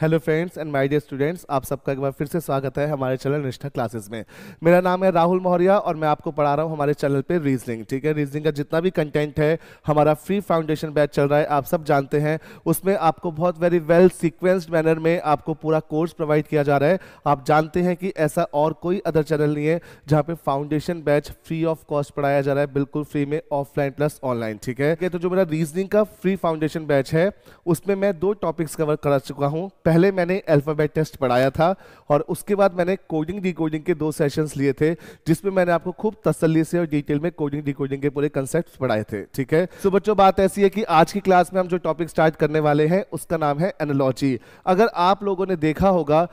Hello friends and my dear students आप सबका एक बार फिर से स्वागत है हमारे चैनल निष्ठा क्लासेस में मेरा नाम है राहुल मौर्या और मैं आपको पढ़ा रहा हूँ हमारे चैनल पे रीजनिंग ठीक है रीजनिंग का जितना भी कंटेंट है हमारा फ्री फाउंडेशन बैच चल रहा है आप सब जानते हैं उसमें आपको बहुत वेरी वेल सिक्वेंस्ड मैनर में आपको पूरा कोर्स प्रोवाइड किया जा रहा है आप जानते हैं कि ऐसा और कोई अदर चैनल नहीं है जहाँ पे foundation batch free of cost पढ़ाया जा रहा है बिल्कुल फ्री में ऑफलाइन प्लस ऑनलाइन ठीक है तो जो मेरा रीजनिंग का फ्री फाउंडेशन बैच है उसमें मैं दो टॉपिक्स कवर कर चुका हूँ पहले मैंने अल्फ़ाबेट टेस्ट पढ़ाया था और उसके बाद मैंने कोडिंग डिकोडिंग के दो सेशंस लिए थे जिसमें मैंने आपको खूब तसल्ली से और डिटेल में कोडिंग डिकोडिंग के पूरे कंसेप्ट पढ़ाए थे ठीक है सो so, बच्चों बात ऐसी है कि आज की क्लास में हम जो टॉपिक स्टार्ट करने वाले हैं उसका नाम है एनोलॉजी अगर आप लोगों ने देखा होगा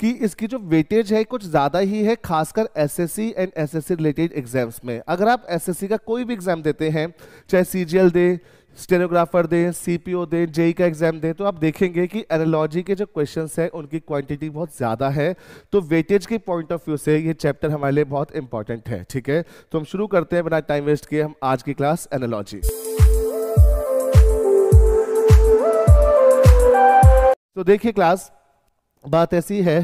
कि इसकी जो वेटेज है कुछ ज़्यादा ही है खासकर SSC and SSC related exams में अगर आप एसएससी का कोई भी एग्जाम देते हैं चाहे सीजीएल दे स्टेनोग्राफर दें सीपीओ दें जेई e e का एग्जाम दें तो आप देखेंगे कि एनोलॉजी के जो क्वेश्चन हैं उनकी क्वांटिटी बहुत ज़्यादा है तो वेटेज के पॉइंट ऑफ व्यू से ये चैप्टर हमारे लिए बहुत इंपॉर्टेंट है ठीक है तो हम शुरू करते हैं बिना टाइम वेस्ट किए हम आज की क्लास एनोलॉजी तो देखिए क्लास बात ऐसी है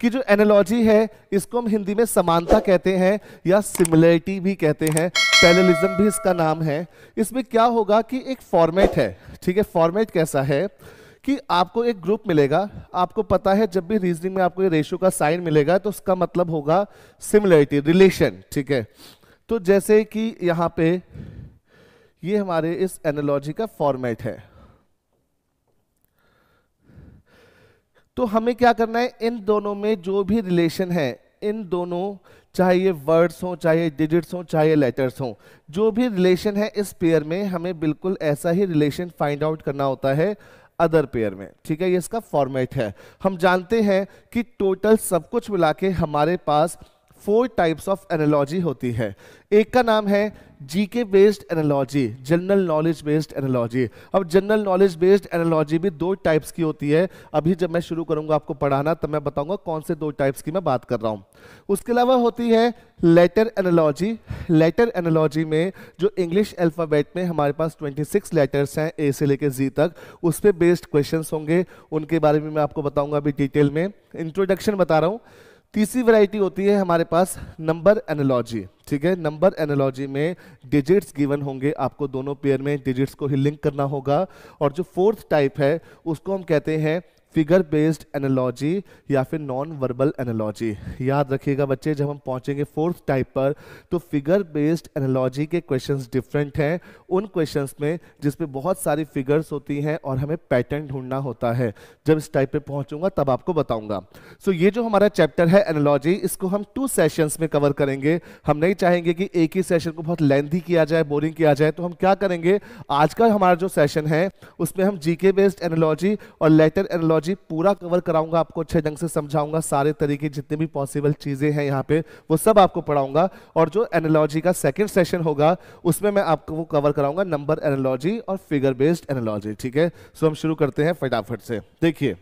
कि जो एनोलॉजी है इसको हम हिंदी में समानता कहते हैं या सिमिलरिटी भी कहते हैं पैरलिज्म भी इसका नाम है इसमें क्या होगा कि एक फॉर्मेट है ठीक है फॉर्मेट कैसा है कि आपको एक ग्रुप मिलेगा आपको पता है जब भी रीजनिंग में आपको ये रेशो का साइन मिलेगा तो उसका मतलब होगा सिमिलरिटी रिलेशन ठीक है तो जैसे कि यहाँ पे ये हमारे इस एनोलॉजी का फॉर्मेट है तो हमें क्या करना है इन दोनों में जो भी रिलेशन है इन दोनों चाहे ये वर्ड्स हों चाहे डिजिट्स हों चाहे लेटर्स हों जो भी रिलेशन है इस पेयर में हमें बिल्कुल ऐसा ही रिलेशन फाइंड आउट करना होता है अदर पेयर में ठीक है ये इसका फॉर्मेट है हम जानते हैं कि टोटल सब कुछ मिला के हमारे पास फोर टाइप्स ऑफ एनोलॉजी होती है एक का नाम है GK based analogy general knowledge based analogy अब जनरल नॉलेज बेस्ड एनोलॉजी भी दो टाइप्स की होती है अभी जब मैं शुरू करूंगा आपको पढ़ाना तब मैं बताऊंगा कौन से दो टाइप्स की मैं बात कर रहा हूं उसके अलावा होती है लेटर एनोलॉजी लेटर एनोलॉजी में जो इंग्लिश अल्फ़ाबेट में हमारे पास सिक्स लेटर्स हैं ए से लेकर जी तक उस पर बेस्ड क्वेश्चन होंगे उनके बारे में मैं आपको बताऊंगा अभी डिटेल में इंट्रोडक्शन बता रहा हूँ तीसरी वैरायटी होती है हमारे पास नंबर एनोलॉजी ठीक है नंबर एनोलॉजी में डिजिट्स गिवन होंगे आपको दोनों पेयर में डिजिट्स को ही लिंक करना होगा और जो फोर्थ टाइप है उसको हम कहते हैं फिगर बेस्ड एनोलॉजी या फिर नॉन वर्बल एनोलॉजी याद रखिएगा बच्चे जब हम पहुंचेंगे फोर्थ टाइप पर तो फिगर बेस्ड एनोलॉजी के क्वेश्चंस डिफरेंट हैं उन क्वेश्चंस में जिसमें बहुत सारी फिगर्स होती हैं और हमें पैटर्न ढूंढना होता है जब इस टाइप पे पहुंचूंगा तब आपको बताऊंगा सो so, ये जो हमारा चैप्टर है एनोलॉजी इसको हम टू सेशंस में कवर करेंगे हम नहीं चाहेंगे कि एक ही सेशन को बहुत लेंथी किया जाए बोरिंग किया जाए तो हम क्या करेंगे आज का हमारा जो सेशन है उसमें हम जीके बेस्ड एनोलॉजी और लेटर एनोलॉजी टेक्नोलॉजी पूरा कवर कराऊंगा आपको अच्छे ढंग से समझाऊंगा सारे तरीके जितने भी पॉसिबल चीज़ें हैं यहाँ पे वो सब आपको पढ़ाऊंगा और जो एनोलॉजी का सेकेंड सेशन होगा उसमें मैं आपको वो कवर कराऊंगा नंबर एनोलॉजी और फिगर बेस्ड एनोलॉजी ठीक है सो हम शुरू करते हैं फटाफट से देखिए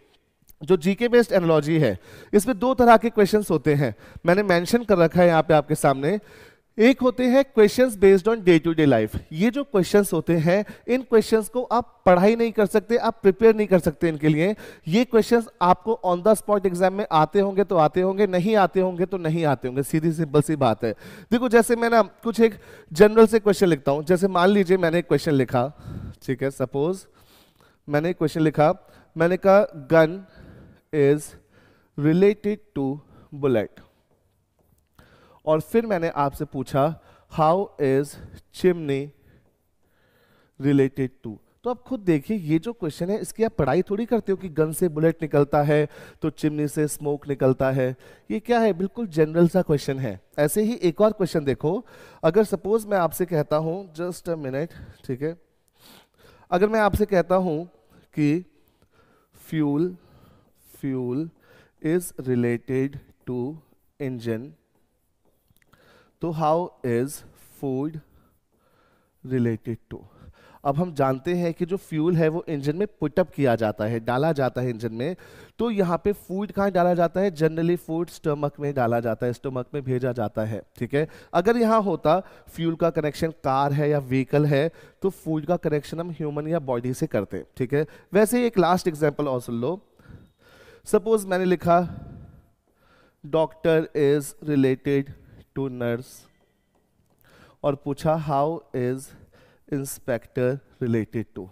जो जीके बेस्ड एनोलॉजी है इसमें दो तरह के क्वेश्चंस होते हैं मैंने मेंशन कर रखा है यहाँ पे आपके सामने एक होते हैं questions based on day to day life ये जो क्वेश्चंस होते हैं इन क्वेश्चंस को आप पढ़ाई नहीं कर सकते आप प्रिपेयर नहीं कर सकते इनके लिए ये क्वेश्चंस आपको ऑन द स्पॉट एग्जाम में आते होंगे तो आते होंगे नहीं आते होंगे तो नहीं आते होंगे सीधी सिंपल सी बात है देखो जैसे मैं ना कुछ एक जनरल से क्वेश्चन लिखता हूँ जैसे मान लीजिए मैंने एक क्वेश्चन लिखा ठीक है सपोज मैंने एक क्वेश्चन लिखा मैंने कहा gun is related to bullet और फिर मैंने आपसे पूछा how is chimney related to तो आप खुद देखिए ये जो क्वेश्चन है इसकी आप पढ़ाई थोड़ी करते हो कि गन से बुलेट निकलता है तो चिमनी से स्मोक निकलता है ये क्या है बिल्कुल जनरल सा क्वेश्चन है ऐसे ही एक और क्वेश्चन देखो अगर सपोज मैं आपसे कहता हूं जस्ट अ मिनट ठीक है अगर मैं आपसे कहता हूं कि fuel fuel is related to engine तो how is food related to अब हम जानते हैं कि जो फ्यूल है वो इंजन में पुटअप किया जाता है डाला जाता है इंजन में तो यहाँ पे फूड कहाँ डाला जाता है जनरली फूड स्टमक में डाला जाता है स्टमक में भेजा जाता है ठीक है अगर यहाँ होता फ्यूल का कनेक्शन कार है या व्हीकल है तो फूड का कनेक्शन हम ह्यूमन या बॉडी से करते ठीक है वैसे एक लास्ट एग्जाम्पल और सुन लो सपोज मैंने लिखा doctor is related to nurse और पूछा how is inspector related to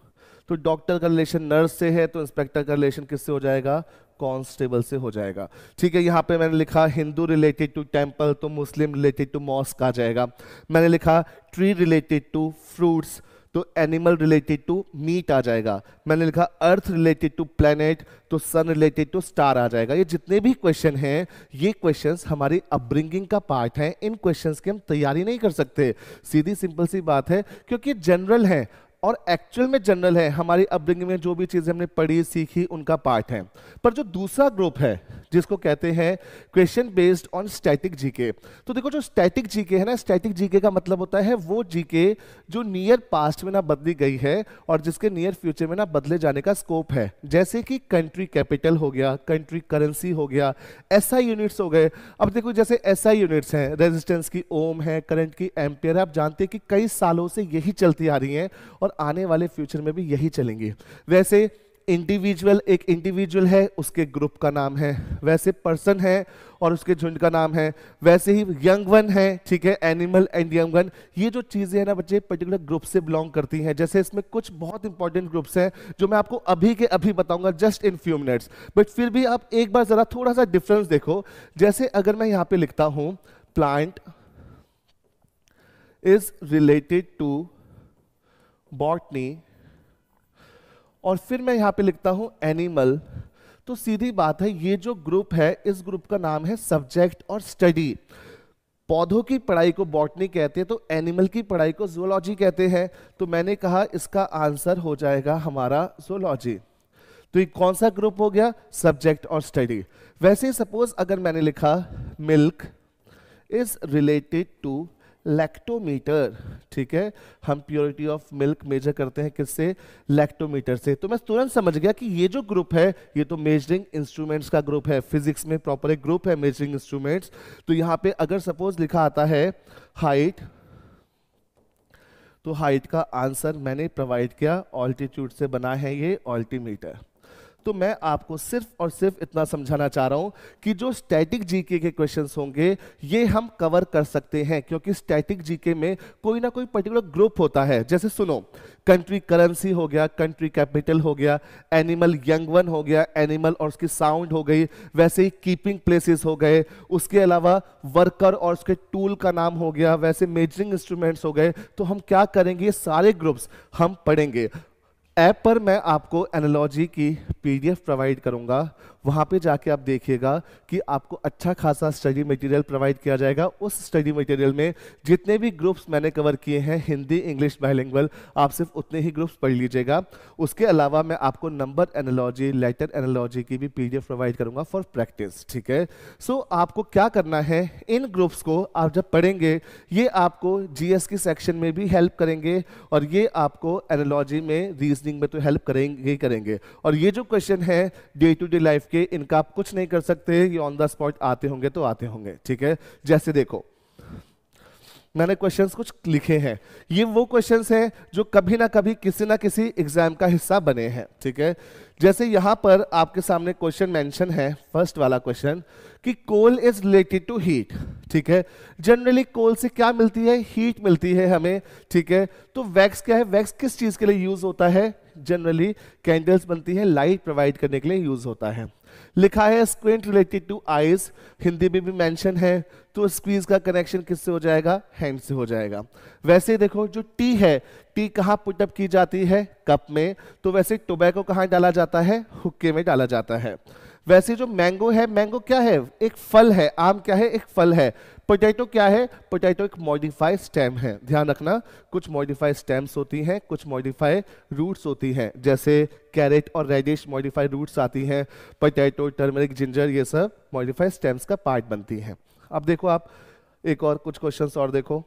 तो डॉक्टर का रिलेशन नर्स से है तो इंस्पेक्टर का रिलेशन किससे हो जाएगा कांस्टेबल से हो जाएगा ठीक है यहां पे मैंने लिखा हिंदू रिलेटेड टू टेम्पल तो मुस्लिम रिलेटेड टू मॉस्क आ जाएगा मैंने लिखा ट्री रिलेटेड टू फ्रूट्स तो एनिमल रिलेटेड टू मीट आ जाएगा मैंने लिखा अर्थ रिलेटेड टू प्लेनेट तो सन रिलेटेड टू स्टार आ जाएगा ये जितने भी क्वेश्चन हैं ये क्वेश्चंस हमारी अपब्रिंगिंग का पार्ट है इन क्वेश्चंस की हम तैयारी नहीं कर सकते सीधी सिंपल सी बात है क्योंकि जनरल है और एक्चुअल में जनरल है हमारी अपब्रिंगिंग में जो भी चीज़ें हमने पढ़ी सीखी उनका पार्ट है पर जो दूसरा ग्रुप है जिसको कहते हैं question based on static GK तो देखो जो स्टैटिक जीके है ना स्टैटिक जीके का मतलब होता है वो जीके जो नियर पास्ट में ना बदली गई है और जिसके नियर फ्यूचर में ना बदले जाने का स्कोप है जैसे कि कंट्री कैपिटल हो गया कंट्री करेंसी हो गया एस यूनिट्स हो गए अब देखो जैसे एस यूनिट्स हैं रेजिस्टेंस की ओम है करंट की एम्पियर है आप जानते हैं कि कई सालों से यही चलती आ रही हैं और आने वाले फ्यूचर में भी यही चलेंगी वैसे इंडिविजुअल एक इंडिविजुअल है उसके ग्रुप का नाम है वैसे पर्सन है और उसके झुंड का नाम है वैसे ही यंग वन है ठीक है एनिमल एंड यंग वन ये जो चीज़ें हैं ना बच्चे पर्टिकुलर ग्रुप से बिलोंग करती हैं जैसे इसमें कुछ बहुत इंपॉर्टेंट ग्रुप्स हैं जो मैं आपको अभी के अभी बताऊंगा just in few minutes but फिर भी आप एक बार ज़रा थोड़ा सा डिफरेंस देखो जैसे अगर मैं यहाँ पर लिखता हूँ plant is related to botany और फिर मैं यहाँ पे लिखता हूँ एनिमल तो सीधी बात है ये जो ग्रुप है इस ग्रुप का नाम है सब्जेक्ट और स्टडी पौधों की पढ़ाई को बॉटनी कहते हैं तो एनिमल की पढ़ाई को जोलॉजी कहते हैं तो मैंने कहा इसका आंसर हो जाएगा हमारा जोलॉजी तो ये कौन सा ग्रुप हो गया सब्जेक्ट और स्टडी वैसे सपोज अगर मैंने लिखा milk is related to lactometer ठीक है हम प्योरिटी ऑफ मिल्क मेजर करते हैं किससे लैक्टोमीटर से तो मैं तुरंत समझ गया कि ये जो ग्रुप है ये तो मेजरिंग इंस्ट्रूमेंट्स का ग्रुप है फिजिक्स में प्रॉपर एक ग्रुप है मेजरिंग इंस्ट्रूमेंट्स तो यहां पे अगर सपोज लिखा आता है हाइट तो हाइट का आंसर मैंने प्रोवाइड किया ऑल्टीट्यूड से बना है ये ऑल्टीमीटर तो मैं आपको सिर्फ और सिर्फ इतना समझाना चाह रहा हूं कि जो स्टैटिक जीके के क्वेश्चन होंगे ये हम कवर कर सकते हैं क्योंकि स्टैटिक जीके में कोई ना कोई पर्टिकुलर ग्रुप होता है जैसे सुनो कंट्री करेंसी हो गया कंट्री कैपिटल हो गया एनिमल यंग वन हो गया एनिमल और उसकी साउंड हो गई वैसे ही कीपिंग प्लेसेस हो गए उसके अलावा वर्कर और उसके टूल का नाम हो गया वैसे मेजरिंग इंस्ट्रूमेंट्स हो गए तो हम क्या करेंगे सारे ग्रुप्स हम पढ़ेंगे ऐप पर मैं आपको एनालॉजी की पीडीएफ प्रोवाइड करूंगा वहाँ पे जाके आप देखिएगा कि आपको अच्छा खासा स्टडी मटेरियल प्रोवाइड किया जाएगा उस स्टडी मटेरियल में जितने भी ग्रुप्स मैंने कवर किए हैं हिंदी इंग्लिश बाइलिंगल आप सिर्फ उतने ही ग्रुप्स पढ़ लीजिएगा उसके अलावा मैं आपको नंबर एनोलॉजी लेटर एनोलॉजी की भी पी प्रोवाइड करूँगा फॉर प्रैक्टिस ठीक है सो so, आपको क्या करना है इन ग्रुप्स को आप जब पढ़ेंगे ये आपको जीएस की सेक्शन में भी हेल्प करेंगे और ये आपको एनोलॉजी में रीजनिंग में तो हेल्प करेंगे ही करेंगे और ये जो क्वेश्चन है डे टू डे लाइफ के इनका आप कुछ नहीं कर सकते ये ऑन द स्पॉट आते होंगे तो आते होंगे ठीक है जैसे देखो मैंने क्वेश्चंस कुछ लिखे हैं ये वो क्वेश्चंस हैं जो कभी ना कभी किसी ना किसी एग्जाम का हिस्सा बने हैं ठीक है जैसे यहां पर आपके सामने क्वेश्चन मेंशन है फर्स्ट वाला क्वेश्चन कि coal is related to heat ठीक है जनरली कोल से क्या मिलती है हीट मिलती है हमें ठीक है तो वैक्स क्या है वैक्स किस चीज़ के लिए यूज होता है जनरली कैंडल्स बनती है लाइट प्रोवाइड करने के लिए यूज होता है लिखा है squint related to eyes Hindi में भी मेंशन है तो स्क्वीज का कनेक्शन किससे हो जाएगा हैंड से हो जाएगा वैसे देखो जो टी है टी कहाँ पुटअप की जाती है कप में तो वैसे टोबैको कहाँ डाला जाता है हुक्के में डाला जाता है वैसे जो मैंगो है मैंगो क्या है एक फल है आम क्या है एक फल है पोटैटो क्या है पोटैटो एक मॉडिफाइड स्टेम है ध्यान रखना कुछ मॉडिफाइड स्टेम्स होती हैं कुछ मॉडिफाइड रूट्स होती हैं जैसे कैरेट और रेडिश मॉडिफाइड रूट्स आती हैं पोटैटो टर्मरिक जिंजर ये सब मॉडिफाइड स्टेम्स का पार्ट बनती हैं अब देखो आप एक और कुछ क्वेश्चन और देखो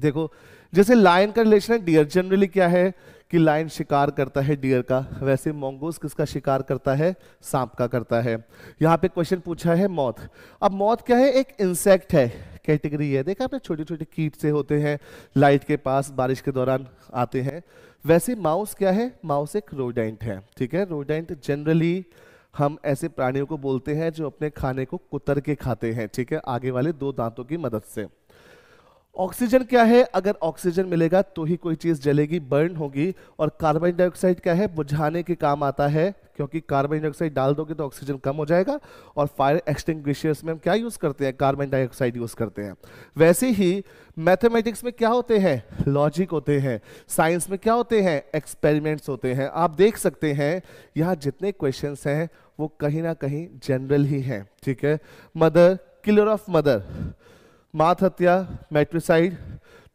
देखो जैसे लाइन का रिलेशन है डियर जनरली क्या है कि लाइन शिकार करता है डियर का वैसे मोंगोस किसका शिकार करता है सांप का करता है यहाँ पे क्वेश्चन पूछा है मौत अब मौत क्या है एक इंसेक्ट है कैटेगरी है देखा आपने छोटे छोटे कीट से होते हैं लाइट के पास बारिश के दौरान आते हैं वैसे माउस क्या है माउस एक रोडेंट है ठीक है रोडेंट जनरली हम ऐसे प्राणियों को बोलते हैं जो अपने खाने को कुतर के खाते हैं ठीक है आगे वाले दो दांतों की मदद से ऑक्सीजन क्या है अगर ऑक्सीजन मिलेगा तो ही कोई चीज जलेगी बर्न होगी और कार्बन डाइऑक्साइड क्या है बुझाने के काम आता है क्योंकि कार्बन डाइऑक्साइड डाल दोगे तो ऑक्सीजन कम हो जाएगा और फायर एक्सटिंग्विशर्स में हम क्या यूज करते हैं कार्बन डाइऑक्साइड यूज करते हैं वैसे ही मैथमेटिक्स में क्या होते हैं लॉजिक होते हैं साइंस में क्या होते हैं एक्सपेरिमेंट्स होते हैं आप देख सकते हैं यहाँ जितने क्वेश्चन हैं वो कहीं ना कहीं जनरल ही हैं ठीक है मदर किलर ऑफ मदर मात हत्या मैट्रिसाइड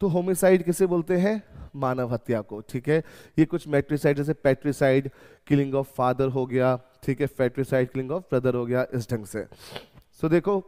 तो होमिसाइड किसे बोलते हैं मानव हत्या को ठीक है ये कुछ मैट्रिसाइड जैसे पेट्रिसाइड किलिंग ऑफ फादर हो गया ठीक है फैट्रिसाइड किलिंग ऑफ ब्रदर हो गया इस ढंग से सो so, देखो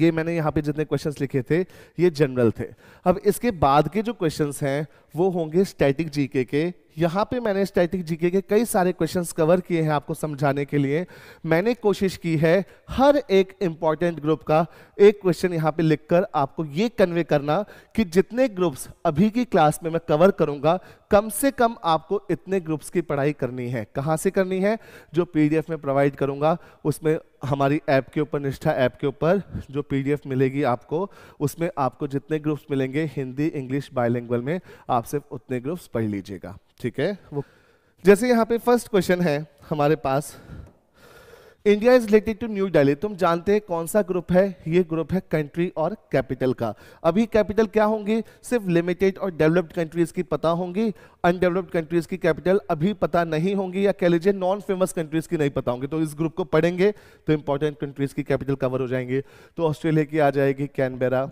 ये मैंने यहाँ पे जितने क्वेश्चंस लिखे थे ये जनरल थे अब इसके बाद के जो क्वेश्चंस हैं वो होंगे स्टैटिक जीके के यहाँ पे मैंने स्टैटिक जीके के कई सारे क्वेश्चंस कवर किए हैं आपको समझाने के लिए मैंने कोशिश की है हर एक इम्पॉर्टेंट ग्रुप का एक क्वेश्चन यहाँ पे लिखकर आपको ये कन्वे करना कि जितने ग्रुप्स अभी की क्लास में मैं कवर करूंगा कम से कम आपको इतने ग्रुप्स की पढ़ाई करनी है कहाँ से करनी है जो पीडीएफ में प्रोवाइड करूंगा उसमें हमारी ऐप के ऊपर निष्ठा ऐप के ऊपर जो पीडीएफ मिलेगी आपको उसमें आपको जितने ग्रुप्स मिलेंगे हिंदी इंग्लिश बायलिंगुअल में आप सिर्फ उतने ग्रुप्स पढ़ लीजिएगा ठीक है वो जैसे यहाँ पे फर्स्ट क्वेश्चन है हमारे पास India is related to New Delhi तुम जानते हैं कौन सा ग्रुप है ये ग्रुप है कंट्री और कैपिटल का अभी कैपिटल क्या होंगे सिर्फ लिमिटेड और डेवलप्ड कंट्रीज की पता होंगी अनडेवलप्ड कंट्रीज की कैपिटल अभी पता नहीं होंगी या कह लीजिए नॉन फेमस कंट्रीज की नहीं पता होंगी तो इस ग्रुप को पढ़ेंगे तो इंपॉर्टेंट कंट्रीज की कैपिटल कवर हो जाएंगे तो ऑस्ट्रेलिया की आ जाएगी कैनबेरा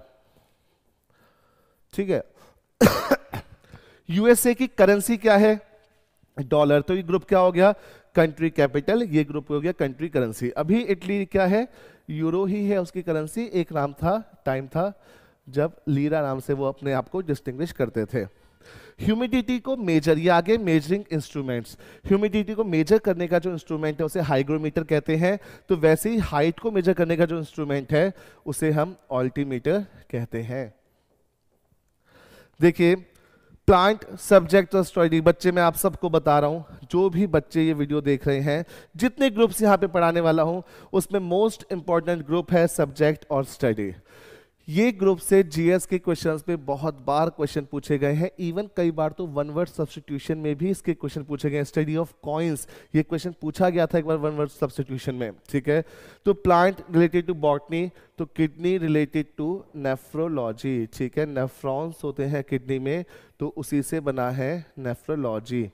ठीक है यूएसए की करेंसी क्या है डॉलर तो ये ग्रुप क्या हो गया कंट्री कैपिटल ये ग्रुप हो गया कंट्री करेंसी अभी इटली क्या है यूरो ही है उसकी करेंसी एक नाम था टाइम था जब लीरा नाम से वो अपने आप को डिस्टिंग्विश करते थे ह्यूमिडिटी को मेजर ये आगे मेजरिंग इंस्ट्रूमेंट्स ह्यूमिडिटी को मेजर करने का जो इंस्ट्रूमेंट है उसे हाइग्रोमीटर कहते हैं तो वैसे ही हाइट को मेजर करने का जो इंस्ट्रूमेंट है उसे हम ऑल्टीमीटर कहते हैं देखिए प्लांट सब्जेक्ट और स्टडी बच्चे मैं आप सबको बता रहा हूं जो भी बच्चे ये वीडियो देख रहे हैं जितने ग्रुप्स यहां पे पढ़ाने वाला हूं उसमें मोस्ट इंपॉर्टेंट ग्रुप है सब्जेक्ट और स्टडी ये ग्रुप से जीएस के क्वेश्चंस पे बहुत बार क्वेश्चन पूछे गए हैं इवन कई बार तो वन वर्ड सब्सटीट्यूशन में भी इसके क्वेश्चन पूछे गए स्टडी ऑफ कॉइन्स ये क्वेश्चन पूछा गया था एक बार वन वर्ड सब्सटीट्यूशन में ठीक है तो प्लांट रिलेटेड टू बॉटनी तो किडनी रिलेटेड टू नेफ्रोलॉजी ठीक है नेफ्रॉन्स होते हैं किडनी में तो उसी से बना है नेफ्रोलॉजी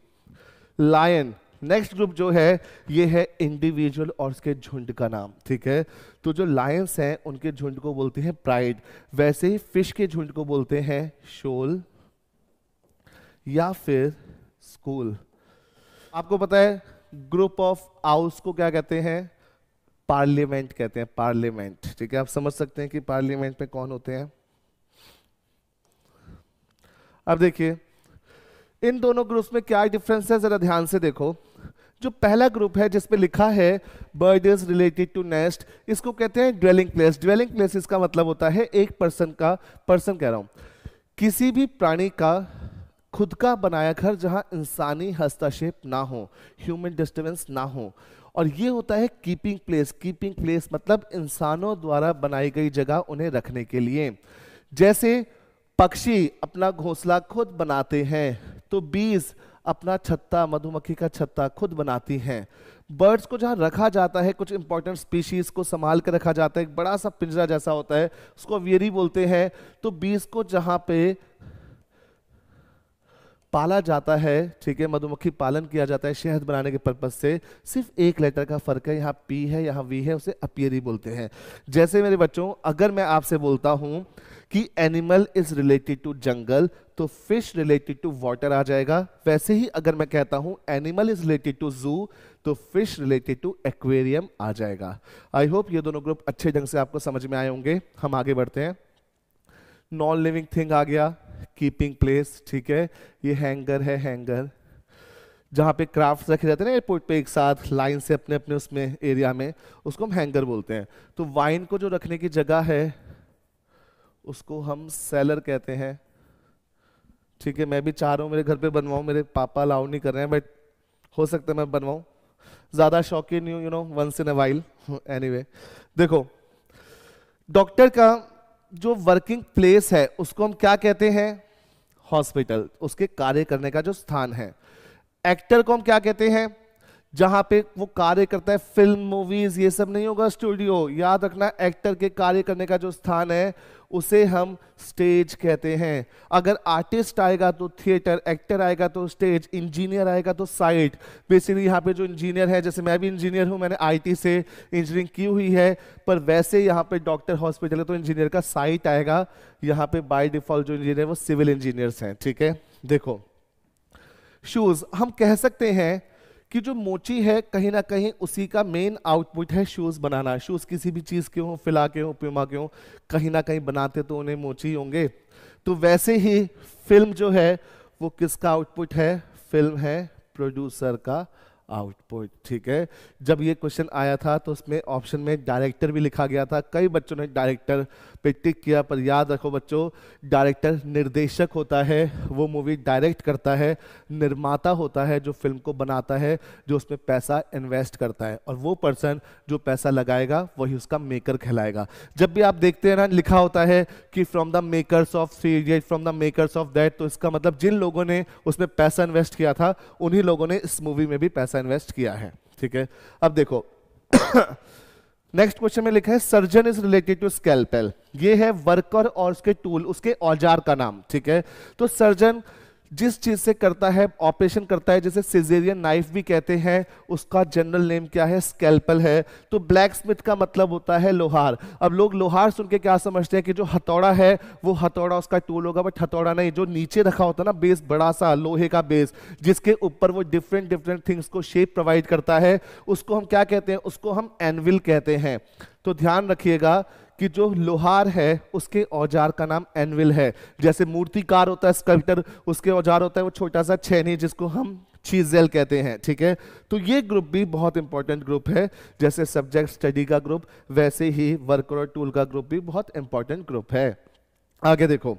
लायन नेक्स्ट ग्रुप जो है ये है इंडिविजुअल और उसके झुंड का नाम ठीक है तो जो लायंस हैं उनके झुंड को बोलते हैं प्राइड वैसे ही फिश के झुंड को बोलते हैं शोल या फिर स्कूल आपको पता है ग्रुप ऑफ आउस को क्या कहते हैं पार्लियामेंट कहते हैं पार्लियामेंट ठीक है आप समझ सकते हैं कि पार्लियामेंट में कौन होते हैं अब देखिए इन दोनों ग्रुप्स में क्या डिफरेंस है जरा ध्यान से देखो जो पहला ग्रुप है जिसमें लिखा है bird is related to nest इसको कहते हैं ड्वेलिंग प्लेस ड्वेलिंग प्लेस इसका मतलब होता है एक पर्सन का पर्सन कह रहा हूं किसी भी प्राणी का खुद का बनाया घर जहां इंसानी हस्तक्षेप ना हो ह्यूमन डिस्टर्बेंस ना हो और ये होता है कीपिंग प्लेस कीपिंग प्लेस मतलब इंसानों द्वारा बनाई गई जगह उन्हें रखने के लिए जैसे पक्षी अपना घोंसला खुद बनाते हैं तो बीज अपना छत्ता मधुमक्खी का छत्ता खुद बनाती हैं बर्ड्स को जहाँ रखा जाता है कुछ इंपॉर्टेंट स्पीशीज़ को संभाल कर रखा जाता है एक बड़ा सा पिंजरा जैसा होता है उसको वियरी बोलते हैं तो बीज को जहाँ पे पाला जाता है ठीक है मधुमक्खी पालन किया जाता है शहद बनाने के पर्पज से सिर्फ एक लेटर का फर्क है यहाँ पी है यहाँ वी है उसे अपियरी बोलते हैं जैसे मेरे बच्चों अगर मैं आपसे बोलता हूँ कि animal is related to jungle तो फिश रिलेटेड टू वाटर आ जाएगा वैसे ही अगर मैं कहता हूं animal is related to zoo तो फिश रिलेटेड टू एक्वेरियम आ जाएगा आई होप ये दोनों ग्रुप अच्छे ढंग से आपको समझ में आए होंगे हम आगे बढ़ते हैं नॉन लिविंग थिंग आ गया कीपिंग प्लेस ठीक है ये हैंगर है हैंगर जहाँ पे क्राफ्ट रखे जाते हैं ना एयरपोर्ट पे एक साथ लाइन से अपने अपने उसमें एरिया में उसको हम हैंगर बोलते हैं तो वाइन को जो रखने की जगह है उसको हम सेलर कहते हैं ठीक है मैं भी चाह रहा हूँ मेरे घर पे बनवाऊँ मेरे पापा अलाउ नहीं कर रहे हैं बट हो सकता है मैं बनवाऊँ ज़्यादा शौकीन नहीं हूँ you know once in a while any देखो डॉक्टर का जो वर्किंग प्लेस है उसको हम क्या कहते हैं हॉस्पिटल उसके कार्य करने का जो स्थान है एक्टर को हम क्या कहते हैं जहां पे वो कार्य करता है फिल्म मूवीज ये सब नहीं होगा स्टूडियो याद रखना एक्टर के कार्य करने का जो स्थान है उसे हम स्टेज कहते हैं अगर आर्टिस्ट आएगा तो थिएटर एक्टर आएगा तो स्टेज इंजीनियर आएगा तो साइट बेसिकली यहाँ पे जो इंजीनियर है जैसे मैं भी इंजीनियर हूँ मैंने आईटी से इंजीनियरिंग की हुई है पर वैसे यहाँ पे डॉक्टर हॉस्पिटल है तो इंजीनियर का साइट आएगा यहाँ पे बाई डिफॉल्ट जो इंजीनियर है वो सिविल इंजीनियर हैं ठीक है देखो शूज हम कह सकते हैं कि जो मोची है कहीं ना कहीं उसी का मेन आउटपुट है शूज़ बनाना शूज़ किसी भी चीज़ के हो फिला के हो प्यूमा के हो कहीं ना कहीं बनाते तो उन्हें मोची होंगे तो वैसे ही फिल्म जो है वो किसका आउटपुट है फिल्म है प्रोड्यूसर का आउटपुट ठीक है जब ये क्वेश्चन आया था तो उसमें ऑप्शन में डायरेक्टर भी लिखा गया था कई बच्चों ने डायरेक्टर टिक किया पर याद रखो बच्चों डायरेक्टर निर्देशक होता है वो मूवी डायरेक्ट करता है निर्माता होता है जो फिल्म को बनाता है जो उसमें पैसा इन्वेस्ट करता है और वो पर्सन जो पैसा लगाएगा वही उसका मेकर कहलाएगा जब भी आप देखते हैं ना लिखा होता है कि from the makers of three from the makers of that तो इसका मतलब जिन लोगों ने उसमें पैसा इन्वेस्ट किया था उन्हीं लोगों ने इस मूवी में भी पैसा इन्वेस्ट किया है ठीक है अब देखो नेक्स्ट क्वेश्चन में लिखा है surgeon is related to scalpel ये है वर्कर और उसके टूल उसके औजार का नाम ठीक है तो सर्जन जिस चीज से करता है ऑपरेशन करता है जैसे सिजेरियन नाइफ भी कहते हैं उसका जनरल नेम क्या है स्कैल्पल है तो ब्लैक स्मिथ का मतलब होता है लोहार अब लोग लोहार सुन के क्या समझते हैं कि जो हथौड़ा है वो हथौड़ा उसका टूल होगा बट हथौड़ा नहीं जो नीचे रखा होता है ना बेस बड़ा सा लोहे का बेस जिसके ऊपर वो डिफरेंट डिफरेंट थिंग्स को शेप प्रोवाइड करता है उसको हम क्या कहते हैं उसको हम एनविल कहते हैं तो ध्यान रखिएगा कि जो लोहार है उसके औजार का नाम एनविल है जैसे मूर्तिकार होता है स्कल्प्टर उसके औजार होता है वो छोटा सा छैनी जिसको हम चीजेल कहते हैं ठीक है तो ये ग्रुप भी बहुत इंपॉर्टेंट ग्रुप है जैसे सब्जेक्ट स्टडी का ग्रुप वैसे ही वर्कर और टूल का ग्रुप भी बहुत इंपॉर्टेंट ग्रुप है आगे देखो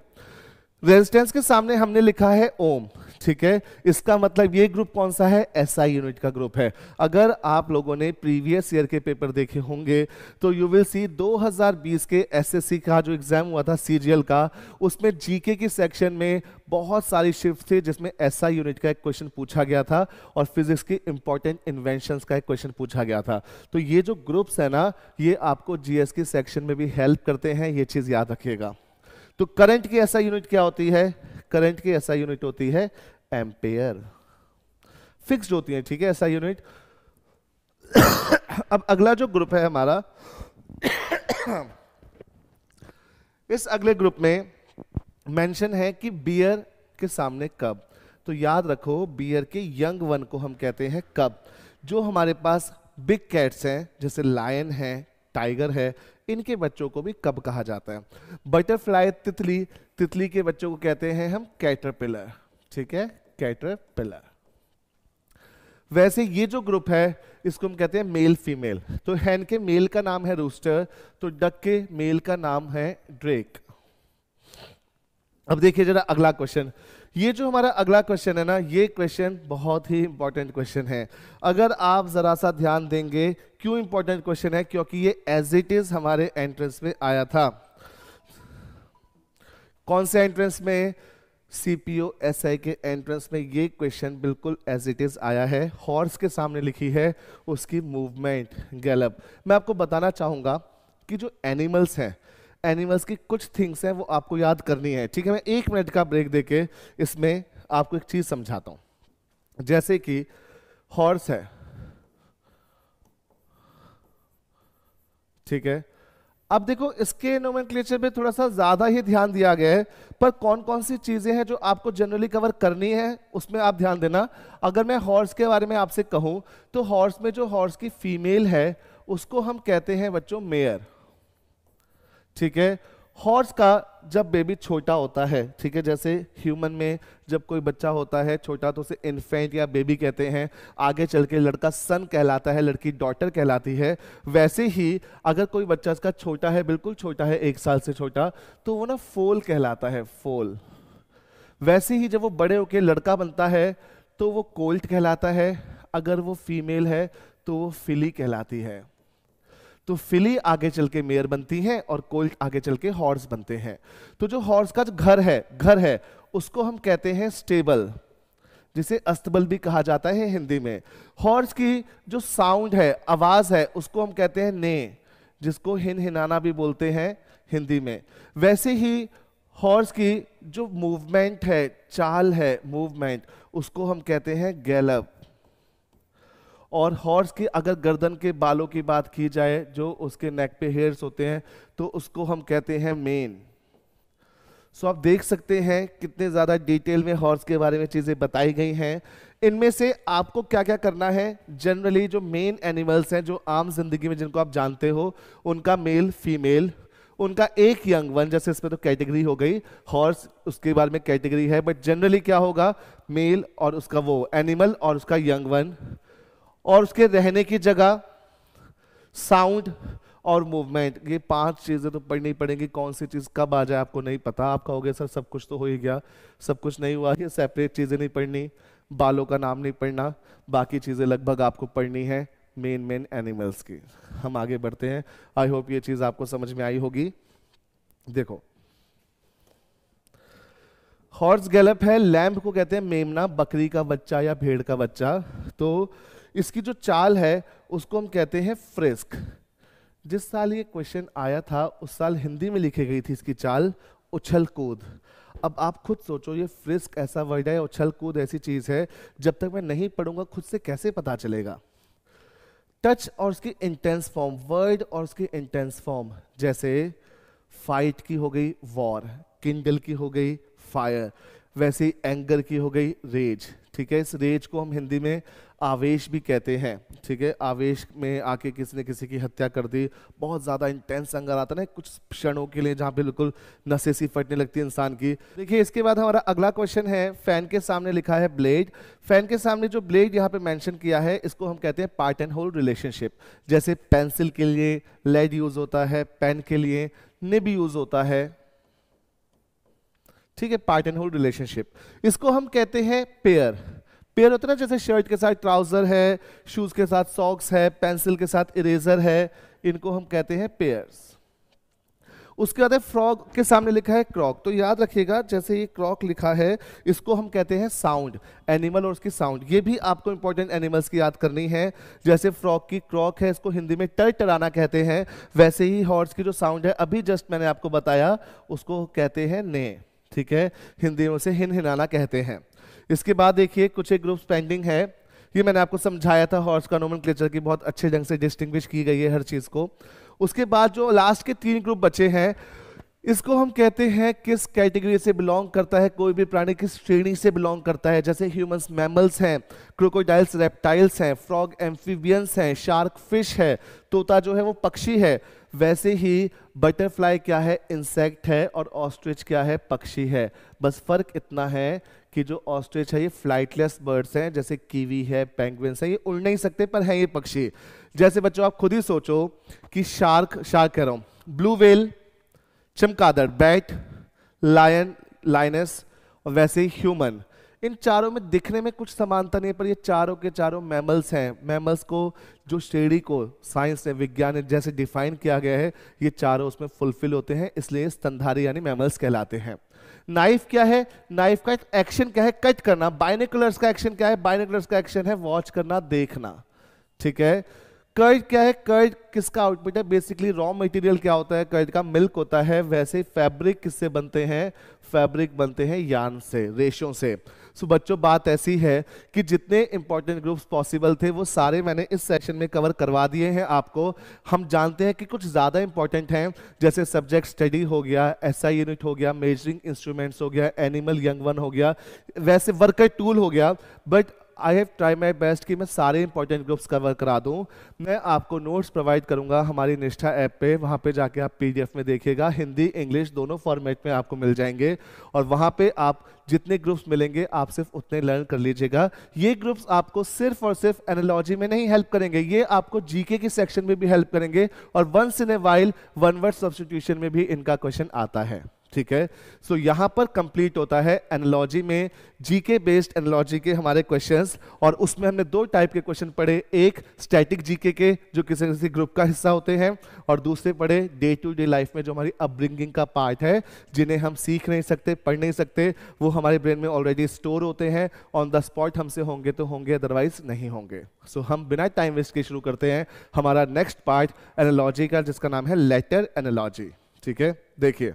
रेजिस्टेंस के सामने हमने लिखा है ओम ठीक है इसका मतलब ये ग्रुप कौन सा है एसआई यूनिट का ग्रुप है अगर आप लोगों ने प्रीवियस ईयर के पेपर देखे होंगे तो यू विल सी 2020 के एसएससी का जो एग्जाम हुआ था सीजीएल का उसमें जीके की सेक्शन में बहुत सारी शिफ्ट थी जिसमें एसआई यूनिट का एक क्वेश्चन पूछा गया था और फिजिक्स की इंपॉर्टेंट इन्वेंशन का एक क्वेश्चन पूछा गया था तो ये जो ग्रुप्स है ना ये आपको जीएस की सेक्शन में भी हेल्प करते हैं ये चीज़ याद रखिएगा तो करंट की ऐसा यूनिट क्या होती है करंट की ऐसा यूनिट होती है एम्पेयर फिक्स्ड होती है ठीक है ऐसा यूनिट अब अगला जो ग्रुप है हमारा इस अगले ग्रुप में मेंशन है कि बियर के सामने कब तो याद रखो बियर के यंग वन को हम कहते हैं कब जो हमारे पास बिग कैट्स हैं जैसे लायन है टाइगर है इनके बच्चों को भी कब कहा जाता है बटरफ्लाई तितली तितली के बच्चों को कहते हैं हम कैटरपिलर ठीक है कैटरपिलर वैसे ये जो ग्रुप है इसको हम कहते हैं मेल फीमेल तो हैन के मेल का नाम है रूस्टर तो डक के मेल का नाम है ड्रेक अब देखिए जरा अगला क्वेश्चन ये जो हमारा अगला क्वेश्चन है ना ये क्वेश्चन बहुत ही इंपॉर्टेंट क्वेश्चन है अगर आप ज़रा सा ध्यान देंगे क्यों इंपॉर्टेंट क्वेश्चन है क्योंकि ये एज इट इज़ हमारे एंट्रेंस में आया था कौन से एंट्रेंस में सीपीओ एस आई के एंट्रेंस में ये क्वेश्चन बिल्कुल एज इट इज़ आया है हॉर्स के सामने लिखी है उसकी मूवमेंट गैलप मैं आपको बताना चाहूंगा कि जो एनिमल्स हैं एनिमल्स की कुछ थिंग्स हैं वो आपको याद करनी है ठीक है मैं एक मिनट का ब्रेक दे के इसमें आपको एक चीज़ समझाता हूं जैसे कि हॉर्स है ठीक है अब देखो इसके नोमेनक्लेचर पे थोड़ा सा ज्यादा ही ध्यान दिया गया है पर कौन कौन सी चीजें हैं जो आपको जनरली कवर करनी है उसमें आप ध्यान देना अगर मैं हॉर्स के बारे में आपसे कहूं तो हॉर्स में जो हॉर्स की फीमेल है उसको हम कहते हैं बच्चों मेयर ठीक है हॉर्स का जब बेबी छोटा होता है ठीक है जैसे ह्यूमन में जब कोई बच्चा होता है छोटा तो उसे इन्फेंट या बेबी कहते हैं आगे चल के लड़का सन कहलाता है लड़की डॉटर कहलाती है वैसे ही अगर कोई बच्चा इसका छोटा है बिल्कुल छोटा है एक साल से छोटा तो वो ना फोल कहलाता है फोल वैसे ही जब वो बड़े होके लड़का बनता है तो वो कोल्ट कहलाता है अगर वो फीमेल है तो वो फिली कहलाती है तो फिली आगे चल के मेयर बनती हैं और कोल्ट आगे चल के हॉर्स बनते हैं तो जो हॉर्स का जो घर है घर है उसको हम कहते हैं स्टेबल जिसे अस्तबल भी कहा जाता है हिंदी में हॉर्स की जो साउंड है आवाज है उसको हम कहते हैं ने जिसको हिन हिनाना भी बोलते हैं हिंदी में वैसे ही हॉर्स की जो मूवमेंट है चाल है मूवमेंट उसको हम कहते हैं गैलप और हॉर्स के अगर गर्दन के बालों की बात की जाए जो उसके नेक पे हेयर्स होते हैं तो उसको हम कहते हैं मेन सो आप देख सकते हैं कितने ज़्यादा डिटेल में हॉर्स के बारे में चीज़ें बताई गई हैं इनमें से आपको क्या क्या करना है जनरली जो मेन एनिमल्स हैं जो आम जिंदगी में जिनको आप जानते हो उनका मेल फीमेल उनका एक यंग वन जैसे इसमें तो कैटेगरी हो गई हॉर्स उसके बारे में कैटेगरी है बट जनरली क्या होगा मेल और उसका वो एनिमल और उसका यंग वन और उसके रहने की जगह साउंड और मूवमेंट ये पांच चीज़ें तो पढ़नी पड़ेंगी कौन सी चीज़ कब आ जाए आपको नहीं पता आप कहोगे सर सब कुछ तो हो ही गया सब कुछ नहीं हुआ ये सेपरेट चीज़ें नहीं पढ़नी बालों का नाम नहीं पढ़ना बाकी चीज़ें लगभग आपको पढ़नी है मेन मेन एनिमल्स की हम आगे बढ़ते हैं आई होप ये चीज़ आपको समझ में आई होगी देखो हॉर्स गैलप है लैम्प को कहते हैं मेमना बकरी का बच्चा या भेड़ का बच्चा तो इसकी जो चाल है उसको हम कहते हैं फ्रिस्क जिस साल ये क्वेश्चन आया था उस साल हिंदी में लिखी गई थी इसकी चाल उछल कूद अब आप खुद सोचो ये फ्रिस्क ऐसा वर्ड है उछल कूद ऐसी चीज़ है जब तक मैं नहीं पढ़ूंगा खुद से कैसे पता चलेगा टच और उसकी इंटेंस फॉर्म वर्ड और उसकी इंटेंस फॉर्म जैसे फाइट की हो गई वॉर किंडल की हो गई फायर वैसे ही एंगर की हो गई रेज ठीक है इस रेज को हम हिंदी में आवेश भी कहते हैं ठीक है आवेश में आके किसी ने किसी की हत्या कर दी बहुत ज़्यादा इंटेंस एंगर आता है कुछ क्षणों के लिए जहाँ बिल्कुल नशे सी फटने लगती है इंसान की देखिए इसके बाद हमारा अगला क्वेश्चन है फैन के सामने लिखा है ब्लेड फैन के सामने जो ब्लेड यहाँ पे मैंशन किया है इसको हम कहते हैं पार्ट एंड होल रिलेशनशिप जैसे पेंसिल के लिए लेड यूज़ होता है पेन के लिए निब यूज़ होता है ठीक है पार्ट एंड होल रिलेशनशिप इसको हम कहते हैं पेयर पेयर होता है ना जैसे शर्ट के साथ ट्राउजर है शूज के साथ सॉक्स है पेंसिल के साथ इरेजर है इनको हम कहते हैं पेयर उसके बाद फ्रॉग के सामने लिखा है क्रॉक तो याद रखिएगा जैसे ये क्रॉक लिखा है इसको हम कहते हैं साउंड एनिमल और उसकी साउंड ये भी आपको इंपॉर्टेंट एनिमल्स की याद करनी है जैसे फ्रॉग की क्रॉक है इसको हिंदी में टर टराना कहते हैं वैसे ही हॉर्स की जो साउंड है अभी जस्ट मैंने आपको बताया उसको कहते हैं ने ठीक है हिंदी में उसे हिन हिनाना कहते हैं इसके बाद देखिए कुछ एक ग्रुप पेंडिंग है ये मैंने आपको समझाया था हॉर्स का नोमन की बहुत अच्छे ढंग से डिस्टिंग्विश की गई है हर चीज़ को उसके बाद जो लास्ट के तीन ग्रुप बचे हैं इसको हम कहते हैं किस कैटेगरी से बिलोंग करता है कोई भी प्राणी किस श्रेणी से बिलोंग करता है जैसे ह्यूमंस मैमल्स हैं क्रोकोडाइल्स रेप्टाइल्स हैं फ्रॉग एम्फीबियंस हैं शार्क फिश है तोता जो है वो पक्षी है वैसे ही बटरफ्लाई क्या है इंसेक्ट है और ऑस्ट्रिच क्या है पक्षी है बस फर्क इतना है कि जो ऑस्ट्रिच है ये फ्लाइटलेस बर्ड्स हैं जैसे कीवी है पेंगुइन्स है ये उड़ नहीं सकते पर हैं ये पक्षी जैसे बच्चों आप खुद ही सोचो कि शार्क शार्क कह रहा हूं ब्लू वेल चमकादड़ बैट लायन लाइनस और वैसे ही ह्यूमन इन चारों में दिखने में कुछ समानता नहीं है पर ये चारों के चारों मैमल्स हैं मैमल्स को जो श्रेणी को साइंस ने विज्ञान ने जैसे डिफाइन किया गया है ये चारों उसमें फुलफिल होते हैं इसलिए स्तनधारी यानी मैमल्स कहलाते हैं नाइफ क्या है नाइफ का एक्शन क्या है कट करना बाइनिकुलर्स का एक्शन क्या है बाइनिकुलर्स का एक्शन है वॉच करना देखना ठीक है कर्ज क्या है कर्ज किसका आउटपुट है बेसिकली रॉ मटेरियल क्या होता है कर्ज का मिल्क होता है वैसे फैब्रिक किससे बनते हैं फैब्रिक बनते हैं यान से रेशों से सो बच्चों बात ऐसी है कि जितने इंपॉर्टेंट ग्रुप्स पॉसिबल थे वो सारे मैंने इस सेशन में कवर करवा दिए हैं आपको हम जानते हैं कि कुछ ज़्यादा इंपॉर्टेंट हैं जैसे सब्जेक्ट स्टडी हो गया एस SI यूनिट हो गया मेजरिंग इंस्ट्रूमेंट्स हो गया एनिमल यंग वन हो गया वैसे वर्कर टूल हो गया but I have try my best कि मैं सारे इंपॉर्टेंट ग्रुप्स कवर करा दूँ मैं आपको नोट्स प्रोवाइड करूँगा हमारी निष्ठा ऐप पे वहाँ पे जाके आप पीडीएफ में देखिएगा हिंदी इंग्लिश दोनों फॉर्मेट में आपको मिल जाएंगे और वहाँ पे आप जितने ग्रुप्स मिलेंगे आप सिर्फ उतने लर्न कर लीजिएगा ये ग्रुप्स आपको सिर्फ और सिर्फ एनोलॉजी में नहीं हेल्प करेंगे ये आपको जीके के सेक्शन में भी हेल्प करेंगे और once in a while one word substitution में भी इनका क्वेश्चन आता है ठीक है सो so, यहां पर कंप्लीट होता है एनोलॉजी में जीके बेस्ड एनोलॉजी के हमारे क्वेश्चंस और उसमें हमने दो टाइप के क्वेश्चन पढ़े एक स्टैटिक जीके के जो किसी किसी ग्रुप का हिस्सा होते हैं और दूसरे पढ़े डे टू डे लाइफ में जो हमारी अपब्रिंगिंग का पार्ट है जिन्हें हम सीख नहीं सकते पढ़ नहीं सकते वो हमारे ब्रेन में ऑलरेडी स्टोर होते हैं ऑन द स्पॉट हमसे होंगे तो होंगे अदरवाइज नहीं होंगे सो so, हम बिना टाइम वेस्ट के शुरू करते हैं हमारा नेक्स्ट पार्ट एनोलॉजी का जिसका नाम है लेटर एनोलॉजी ठीक है देखिए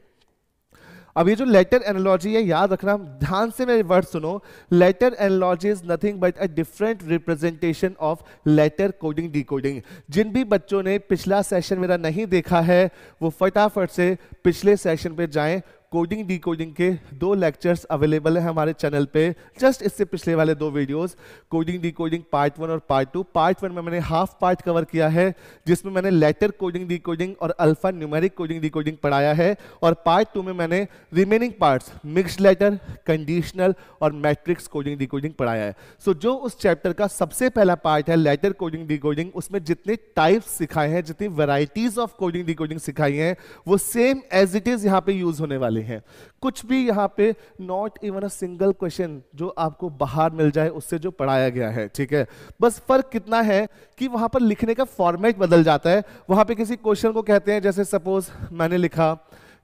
अब ये जो लेटर एनोलॉजी है याद रखना ध्यान से मेरे वर्ड सुनो letter analogy is nothing but a different representation of letter coding decoding जिन भी बच्चों ने पिछला सेशन मेरा नहीं देखा है वो फटाफट से पिछले सेशन पे जाएं कोडिंग डिकोडिंग के दो लेक्चर्स अवेलेबल है हमारे चैनल पे जस्ट इससे पिछले वाले दो videos coding coding part one और पार्ट टू पार्ट वन में मैंने हाफ पार्ट कवर किया है जिसमें मैंने लेटर कोडिंग डिकोडिंग और अल्फा न्यूमेरिक कोडिंग डिकोडिंग पढ़ाया है और पार्ट टू में मैंने remaining parts mix letter conditional और मैट्रिक्स कोडिंग डिकोडिंग पढ़ाया है सो so, जो उस चैप्टर का सबसे पहला पार्ट है लेटर कोडिंग डिकोडिंग उसमें जितने टाइप्स सिखाए हैं जितनी वेराइटीज ऑफ कोडिंग डिकोडिंग सिखाई है वो सेम एज इट इज यहाँ पे यूज होने वाले रहे हैं कुछ भी यहाँ पे not even a single question जो आपको बाहर मिल जाए उससे जो पढ़ाया गया है ठीक है बस फर्क कितना है कि वहां पर लिखने का फॉर्मेट बदल जाता है वहां पे किसी क्वेश्चन को कहते हैं जैसे सपोज मैंने लिखा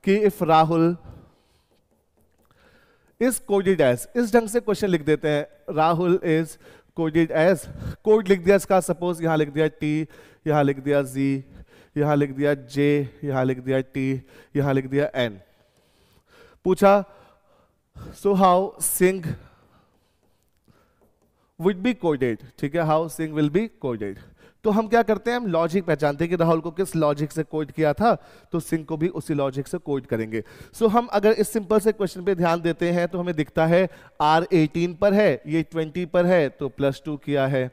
कि if Rahul is coded as इस ढंग से क्वेश्चन लिख देते हैं Rahul is coded as code लिख दिया इसका सपोज यहाँ लिख दिया टी यहाँ लिख दिया जी यहाँ लिख दिया जे यहाँ लिख दिया टी यहाँ लिख दिया एन पूछा so how Singh will be coded ठीक है how Singh will be coded तो हम क्या करते हैं हम लॉजिक पहचानते हैं कि राहुल को किस लॉजिक से कोड किया था तो सिंह को भी उसी लॉजिक से कोड करेंगे सो so, हम अगर इस सिंपल से क्वेश्चन पे ध्यान देते हैं तो हमें दिखता है आर 18 पर है ये 20 पर है तो प्लस टू किया है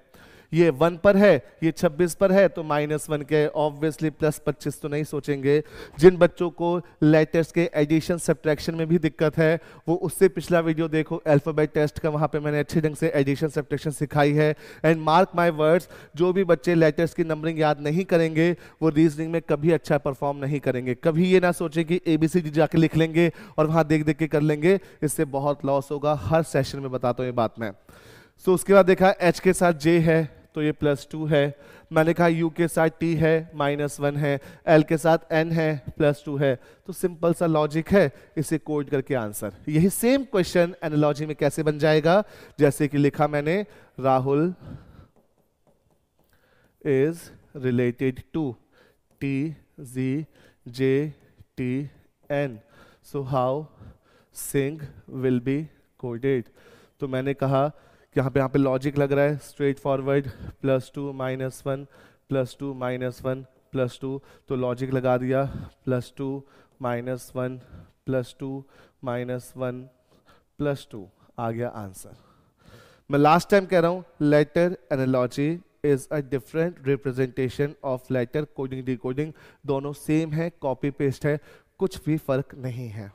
ये वन पर है ये छब्बीस पर है तो माइनस वन के ऑब्वियसली प्लस पच्चीस तो नहीं सोचेंगे जिन बच्चों को लेटर्स के एडिशन सब्ट्रैक्शन में भी दिक्कत है वो उससे पिछला वीडियो देखो अल्फ़ाबेट टेस्ट का वहाँ पे मैंने अच्छे ढंग से एडिशन सब्ट्रैक्शन सिखाई है एंड मार्क माई वर्ड्स जो भी बच्चे लेटर्स की नंबरिंग याद नहीं करेंगे वो रीजनिंग में कभी अच्छा परफॉर्म नहीं करेंगे कभी ये ना सोचे कि ए बी सी डी जाके लिख लेंगे और वहाँ देख देख के कर लेंगे इससे बहुत लॉस होगा हर सेशन में बताता हूँ ये बात मैं सो उसके बाद देखा एच के साथ जे है तो ये प्लस टू है मैंने कहा यू के साथ टी है माइनस वन है एल के साथ एन है प्लस टू है तो सिंपल सा लॉजिक है इसे कोड करके आंसर यही सेम क्वेश्चन एनालॉजी में कैसे बन जाएगा जैसे कि लिखा मैंने Rahul is related to T G J T N so how Singh will be coded तो मैंने कहा यहाँ पे यहाँ पे लॉजिक लग रहा है straight forward plus two minus one plus two minus one plus two तो लॉजिक लगा दिया plus two minus one plus two minus one plus two आ गया आंसर मैं लास्ट टाइम कह रहा हूँ letter analogy is a different representation of letter coding decoding दोनों सेम है कॉपी पेस्ट है कुछ भी फर्क नहीं है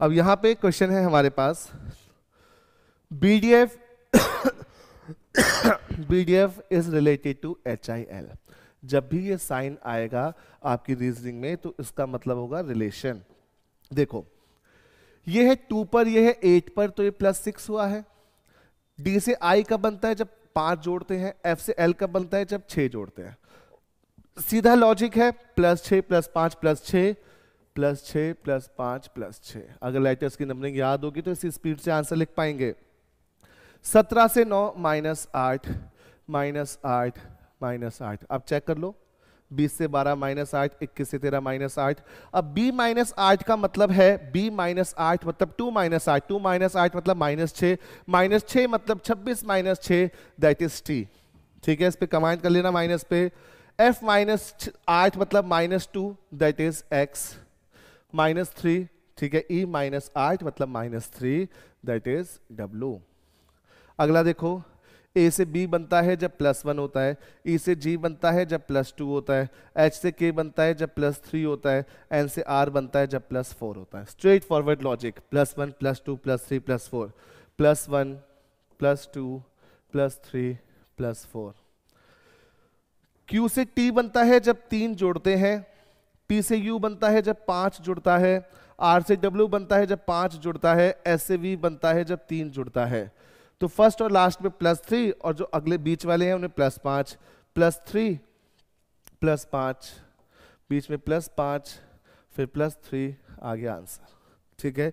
अब यहाँ पे क्वेश्चन है हमारे पास BDF BDF is related to HIL. जब भी ये साइन आएगा आपकी रीजनिंग में तो इसका मतलब होगा रिलेशन देखो ये है टू पर ये है एट पर तो ये प्लस सिक्स हुआ है डी से आई कब बनता है जब पांच जोड़ते हैं एफ से एल कब बनता है जब छह जोड़ते हैं सीधा लॉजिक है प्लस छ प्लस पांच प्लस छ प्लस छ प्लस पांच प्लस छ अगर लेटर्स की नंबरिंग याद होगी तो इसी स्पीड से आंसर लिख पाएंगे सत्रह से नौ माइनस आठ माइनस आठ माइनस आठ अब चेक कर लो बीस से बारह माइनस आठ इक्कीस से तेरह माइनस आठ अब b माइनस आठ का मतलब है b माइनस आठ मतलब टू माइनस आठ टू माइनस आठ मतलब माइनस छ माइनस छ मतलब छब्बीस माइनस छ दैट इज टी ठीक है इस पर कमांड कर लेना माइनस पे f माइनस आठ मतलब minus two that is x minus three ठीक है e माइनस आठ मतलब minus three that is w अगला देखो ए से बी बनता है जब प्लस वन होता है ई e से जी बनता है जब प्लस टू होता है एच से के बनता है जब प्लस थ्री होता है एन से आर बनता है जब प्लस फोर होता है straight forward logic plus one plus two plus three plus four plus one plus two plus three plus four Q से टी बनता है जब तीन जोड़ते हैं पी से यू बनता है जब पांच जुड़ता है आर से डब्ल्यू बनता है जब पांच जुड़ता है एस से वी बनता है जब तीन जुड़ता है तो फर्स्ट और लास्ट में प्लस थ्री और जो अगले बीच वाले हैं उन्हें प्लस पांच प्लस थ्री प्लस पांच बीच में प्लस पांच फिर प्लस थ्री आ गया आंसर ठीक है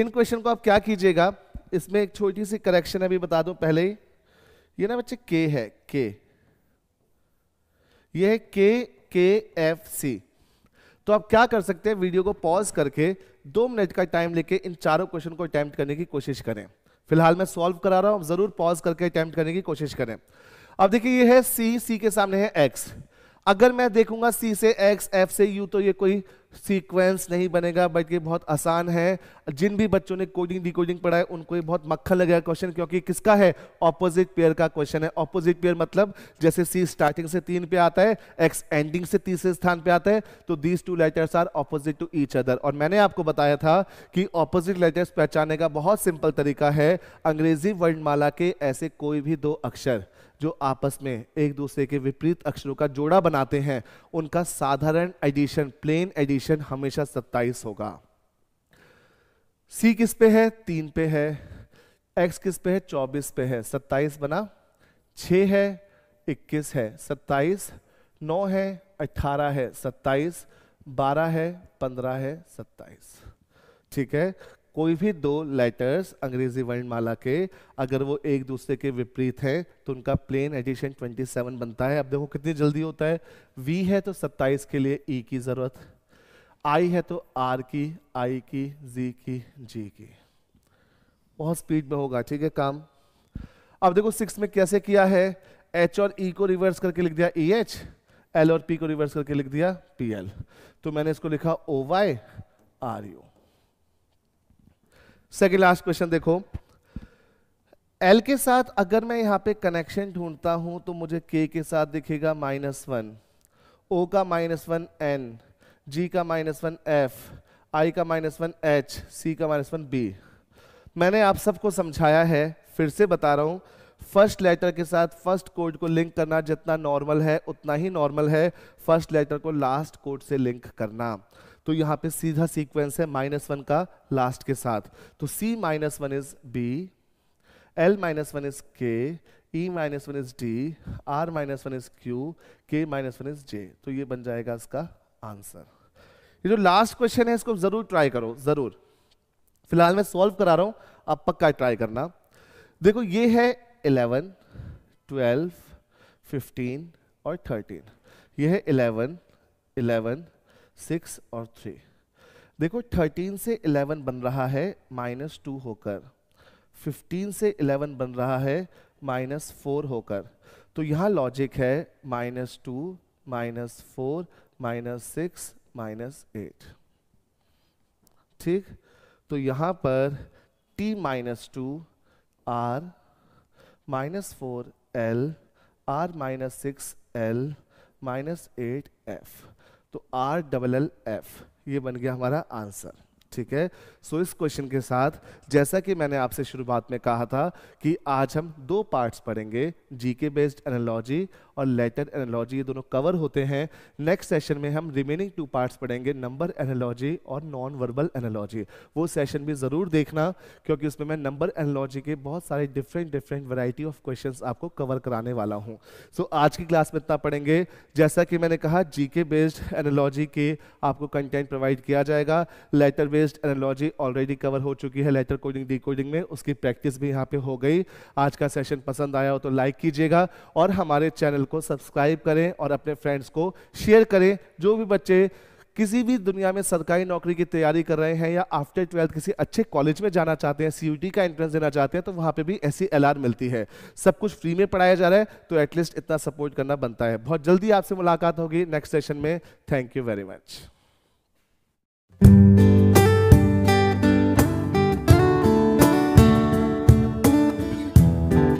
इन क्वेश्चन को आप क्या कीजिएगा इसमें एक छोटी सी करेक्शन अभी बता दू पहले ही ये ना बच्चे के है के ये है के के एफ सी तो आप क्या कर सकते हैं वीडियो को पॉज करके दो मिनट का टाइम लेके इन चारों क्वेश्चन को अटैम्प्ट करने की कोशिश करें फिलहाल मैं सॉल्व करा रहा हूं ज़रूर पॉज करके अटैम्प्ट करने की कोशिश करें अब देखिए ये है सी सी के सामने है एक्स अगर मैं देखूंगा सी से एक्स एफ से यू तो ये कोई सीक्वेंस नहीं बनेगा बल्कि बहुत आसान है जिन भी बच्चों ने कोडिंग डिकोडिंग पढ़ा है उनको ये बहुत मक्खन लगेगा क्वेश्चन क्योंकि किसका है ऑपोजिट पेयर का क्वेश्चन है ऑपोजिट पेयर मतलब जैसे सी स्टार्टिंग से तीन पे आता है एक्स एंडिंग से तीसरे स्थान पे आता है तो these two letters are opposite to each other और मैंने आपको बताया था कि ऑपोजिट लेटर्स पहचानने का बहुत सिंपल तरीका है अंग्रेजी वर्णमाला के ऐसे कोई भी दो अक्षर जो आपस में एक दूसरे के विपरीत अक्षरों का जोड़ा बनाते हैं उनका साधारण एडिशन प्लेन एडिशन हमेशा 27 होगा सी किस पे है तीन पे है एक्स किस पे है चौबीस पे है सत्ताईस बना छ है इक्कीस है सत्ताईस नौ है अठारह है सत्ताईस बारह है पंद्रह है सत्ताईस ठीक है कोई भी दो लेटर्स अंग्रेजी वर्णमाला के अगर वो एक दूसरे के विपरीत हैं तो उनका प्लेन एडिशन 27 बनता है अब देखो कितनी जल्दी होता है वी है तो 27 के लिए ई e की जरूरत आई है तो आर की आई की जी की जी की बहुत स्पीड में होगा ठीक है काम अब देखो सिक्स में कैसे किया है एच और ई e को रिवर्स करके लिख दिया ई e एच एल और पी को रिवर्स करके लिख दिया पी एल तो मैंने इसको लिखा O Y R U second last question देखो एल के साथ अगर मैं यहाँ पे कनेक्शन ढूंढता हूं तो मुझे के के साथ दिखेगा माइनस वन ओ का माइनस वन एन जी का माइनस वन एफ आई का माइनस वन एच सी का माइनस वन बी मैंने आप सबको समझाया है फिर से बता रहा हूँ फर्स्ट लेटर के साथ फर्स्ट कोड को लिंक करना जितना नॉर्मल है उतना ही नॉर्मल है फर्स्ट लेटर को लास्ट कोड से लिंक करना तो यहां पे सीधा सीक्वेंस है माइनस वन का लास्ट के साथ तो C minus one is B L minus one is K E minus one is D R minus one is Q K minus one is J तो ये बन जाएगा इसका आंसर ये जो लास्ट क्वेश्चन है इसको जरूर ट्राई करो जरूर फिलहाल मैं सॉल्व करा रहा हूं आप पक्का ट्राई करना देखो ये है इलेवन ट्वेल्व फिफ्टीन और थर्टीन ये है इलेवन इलेवन सिक्स और थ्री देखो थर्टीन से इलेवन बन रहा है माइनस टू होकर फिफ्टीन से इलेवन बन रहा है माइनस फोर होकर तो यहाँ लॉजिक है minus two minus four minus six minus eight ठीक तो यहाँ पर t minus two R minus four L R minus six L minus eight F तो आर डबल एल एफ ये बन गया हमारा आंसर ठीक है सो इस क्वेश्चन के साथ जैसा कि मैंने आपसे शुरुआत में कहा था कि आज हम दो पार्ट्स पढ़ेंगे जीके बेस्ड एनोलॉजी और लेटर एनोलॉजी ये दोनों कवर होते हैं नेक्स्ट सेशन में हम रिमेनिंग टू पार्ट्स पढ़ेंगे नंबर एनोलॉजी और नॉन वर्बल एनोलॉजी वो सेशन भी ज़रूर देखना क्योंकि उसमें मैं नंबर एनोलॉजी के बहुत सारे different different variety of question आपको कवर कराने वाला हूँ सो so, आज की क्लास में इतना पढ़ेंगे जैसा कि मैंने कहा जी बेस्ड एनोलॉजी के आपको कंटेंट प्रोवाइड किया जाएगा letter based based analogy already cover हो चुकी है लेटर कोडिंग डिकोडिंग में उसकी प्रैक्टिस भी यहाँ पे हो गई आज का सेशन पसंद आया हो तो लाइक कीजिएगा और हमारे चैनल को सब्सक्राइब करें और अपने फ्रेंड्स को शेयर करें जो भी बच्चे किसी भी दुनिया में सरकारी नौकरी की तैयारी कर रहे हैं या आफ्टर ट्वेल्थ किसी अच्छे कॉलेज में जाना चाहते हैं सी का एंट्रेंस देना चाहते हैं तो वहाँ पे भी ऐसी एल मिलती है सब कुछ फ्री में पढ़ाया जा रहा है तो एटलीस्ट इतना सपोर्ट करना बनता है बहुत जल्दी आपसे मुलाकात होगी नेक्स्ट सेशन में थैंक यू वेरी मच